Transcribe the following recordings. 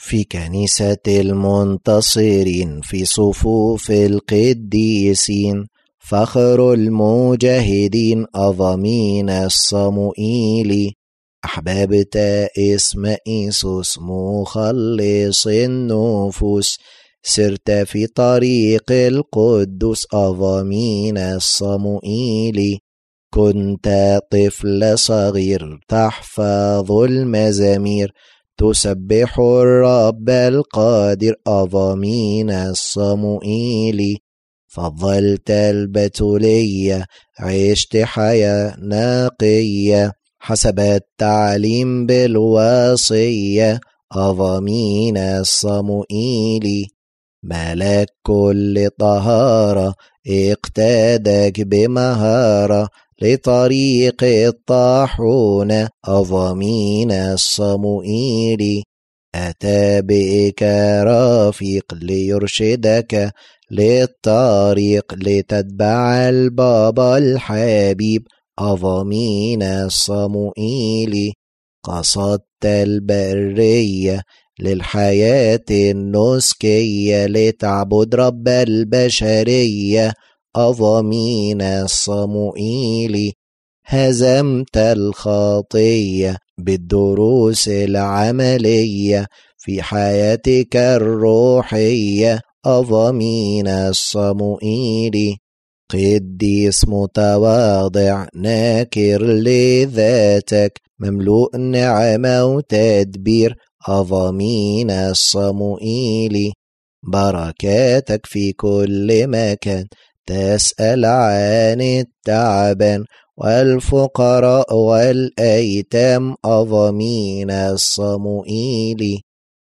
في كنيسة المنتصرين في صفوف القديسين فخر المجاهدين أظمين الصموئيل احببت اسم إيسوس مخلص النفوس سرت في طريق القدس أظمين الصموئيل كنت طفل صغير تحفظ المزامير تسبح الرب القادر أظامين الصموئيل فضلت البتولية عشت حياة ناقية حسب التعليم بالوصية أظامين الصموئيل ملك كل طهارة اقتادك بمهارة لطريق الطاحون أضمين الصموئيل أتى بك رفيق ليرشدك للطريق لتتبع البابا الحبيب أضمين الصموئيل قصدت البرية للحياة النسكية لتعبد رب البشرية أضمين الصموئيل هزمت الخطية بالدروس العملية في حياتك الروحية أظمين الصموئيل قديس متواضع ناكر لذاتك مملوء نعمة وتدبير أظمين الصموئيل بركاتك في كل مكان تسأل عن التعبان والفقراء والأيتام أضمين الصموئيل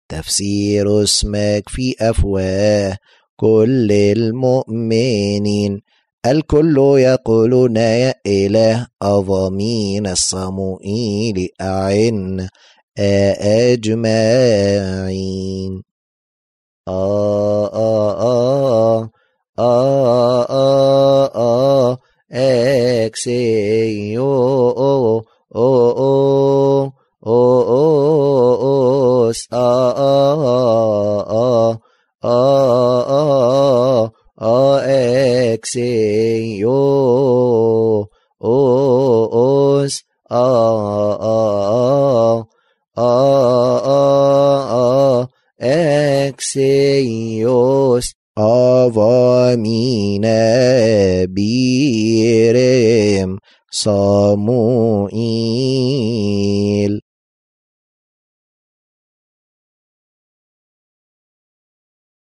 تفسير اسمك في أفواه كل المؤمنين الكل يقولون يا إله أضمين الصموئيل أعن أجمعين آه exei o o o o os a a a a a exei o a a a a exei a ضامين بيرم صموئيل